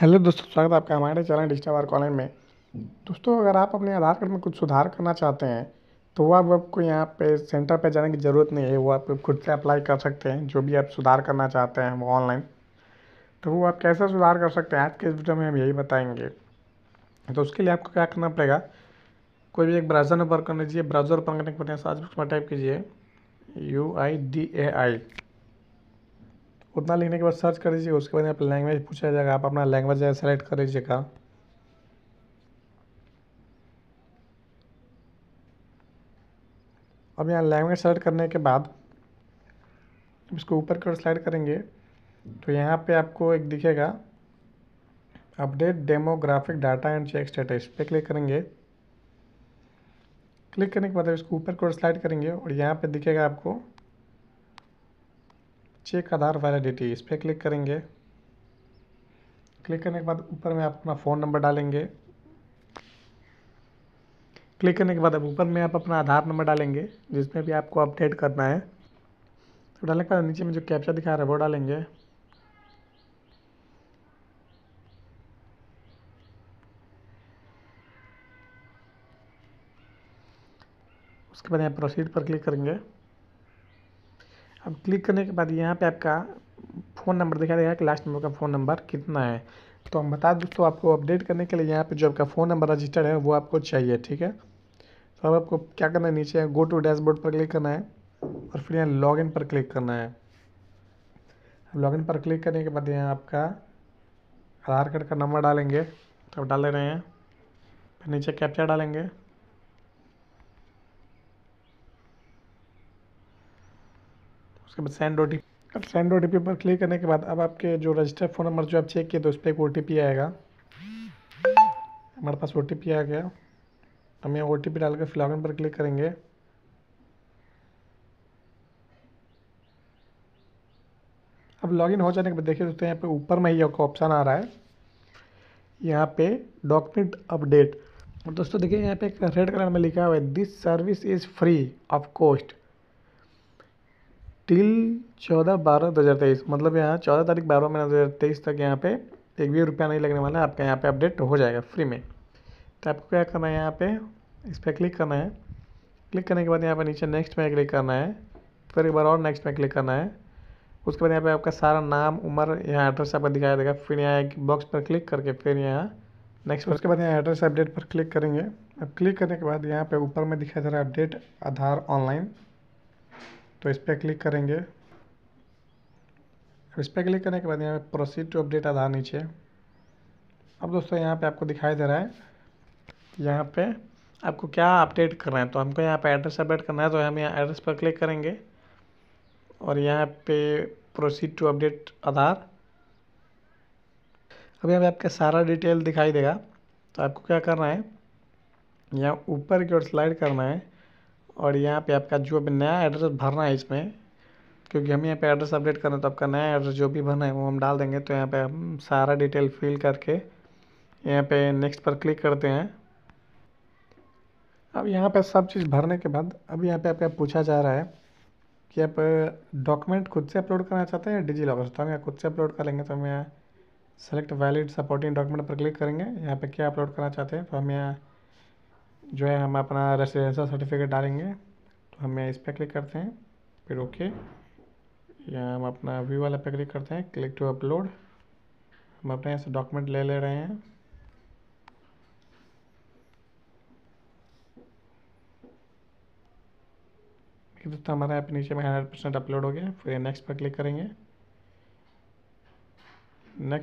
hello दोस्तों स्वागत है आपका हमारे चैनल डिजिटल वर्क ऑनलाइन में दोस्तों अगर आप अपने आधार कार्ड में कुछ सुधार करना चाहते हैं तो वो आप आपको यहाँ पे सेंटर पे जाने की ज़रूरत नहीं है वो आप खुद से अप्लाई कर सकते हैं जो भी आप सुधार करना चाहते हैं वो ऑनलाइन तो वो आप कैसे सुधार कर सकते हैं आज के वीडियो में हम यही बताएंगे तो उसके लिए आपको क्या करना पड़ेगा कोई भी एक ब्राउज़र ओपन कर लीजिए ब्राउज़र ओपन करने के बाद टाइप कीजिए यू आई डी ए आई उतना लिखने के बाद सर्च कर दीजिएगा उसके बाद यहाँ पर लैंग्वेज पूछा जाएगा आप अपना लैंग्वेज सेलेक्ट कर लीजिएगा अब यहाँ लैंग्वेज सेलेक्ट करने के बाद इसको ऊपर की ओर स्लाइड करेंगे तो यहाँ पे आपको एक दिखेगा update demographic data and check status पे क्लिक करेंगे क्लिक करने के बाद इसको ऊपर की ओर स्लाइड करेंगे और यहाँ पे दिखेगा आपको चेक आधार वैलिडिटी इस पर क्लिक करेंगे क्लिक करने के बाद ऊपर में आप अपना फ़ोन नंबर डालेंगे क्लिक करने के बाद अब ऊपर में आप अपना आधार नंबर डालेंगे जिसमें भी आपको अपडेट करना है तो डालने के बाद नीचे में जो कैप्चा दिखा रहा है वो डालेंगे उसके बाद यहाँ प्रोसीड पर क्लिक करेंगे अब क्लिक करने के बाद यहाँ पे आपका फ़ोन नंबर दिखा देगा कि लास्ट नंबर का फ़ोन नंबर कितना है तो हम बता दो तो आपको अपडेट करने के लिए यहाँ पे जो आपका फ़ोन नंबर रजिस्टर्ड है वो आपको चाहिए ठीक है तो अब आपको क्या करना है नीचे गो टू डैशबोर्ड पर क्लिक करना है और फिर यहाँ लॉगिन पर क्लिक करना है अब लॉगिन पर क्लिक करने के बाद यहाँ आपका आधार कार्ड का नंबर डालेंगे तो डाल रहे हैं फिर नीचे कैप्चा डालेंगे उसके बाद सेंड ओ अब सेंड ओ पर क्लिक करने के बाद अब आपके जो रजिस्टर्ड फ़ोन नंबर जो आप चेक किए तो उस पर एक ओ आएगा हमारे पास ओ आ गया हम यहाँ ओ टी पी डालकर फिर पर क्लिक करेंगे अब लॉगिन हो जाने के बाद देखिए दोस्तों यहाँ पे ऊपर में ही आपका ऑप्शन आ रहा है यहाँ पे डॉक्यूमेंट अपडेट और दोस्तों देखिए यहाँ पे एक रेड कलर में लिखा हुआ है this service is free of cost till चौदह बारह दो हज़ार तेईस मतलब यहाँ चौदह तारीख बारह महीना दो हज़ार तेईस तक यहाँ पे एक भी रुपया नहीं लगने वाला है आपका यहाँ पे अपडेट हो जाएगा फ्री में तो आपको क्या करना है यहाँ पे इस पर क्लिक करना है क्लिक करने के बाद यहाँ पे नीचे नेक्स्ट में क्लिक करना है फिर एक बार और नेक्स्ट में क्लिक करना है उसके बाद यहाँ पर आपका सारा नाम उम्र यहाँ एड्रेस आपका दिखाया देगा फिर यहाँ एक बॉक्स पर क्लिक करके फिर यहाँ नेक्स्ट उसके बाद यहाँ एड्रेस अपडेट पर क्लिक करेंगे अब क्लिक करने के बाद यहाँ पे ऊपर में दिखाया जा रहा है अपडेट आधार ऑनलाइन तो इस पर क्लिक करेंगे इस पर क्लिक करने के बाद यहाँ पे प्रोसीड टू अपडेट आधार नीचे अब दोस्तों यहाँ पे आपको दिखाई दे रहा है यहाँ पे आपको क्या अपडेट करना है तो हमको यहाँ पे एड्रेस अपडेट करना है तो हम यहाँ एड्रेस पर क्लिक करेंगे और यहाँ पे प्रोसीड टू अपडेट आधार अब यहाँ पे आपका सारा डिटेल दिखाई देगा तो आपको क्या करना है यहाँ ऊपर की ओर स्लाइड करना है और यहाँ पे आपका जो भी नया एड्रेस भरना है इसमें क्योंकि हम यहाँ पे एड्रेस अपडेट करना है तो आपका नया एड्रेस जो भी भरना है वो हम डाल देंगे तो यहाँ पे हम सारा डिटेल फिल करके यहाँ पे नेक्स्ट पर क्लिक करते हैं अब यहाँ पे सब चीज़ भरने के बाद अब यहाँ पे आपका पूछा जा रहा है कि आप डॉक्यूमेंट खुद से अपलोड करना चाहते हैं या डिजी लॉकर तो हम यहाँ खुद से अपलोड कर लेंगे तो हम यहाँ सेलेक्ट वैलिड सपोर्टिंग डॉक्यूमेंट पर क्लिक करेंगे यहाँ पर क्या अपलोड करना चाहते हैं तो हम यहाँ जो है हम अपना रेसिडेंशल सर्टिफिकेट डालेंगे तो हम यहाँ इस पर क्लिक करते हैं फिर ओके या हम अपना व्यू वाला पे क्लिक करते हैं क्लिक टू अपलोड हम अपने यहाँ से डॉक्यूमेंट ले ले रहे हैं दोस्तों तो हमारा ऐप नीचे में हंड्रेड परसेंट अपलोड हो गया फिर नेक्स्ट पर क्लिक करेंगे नेक्स्ट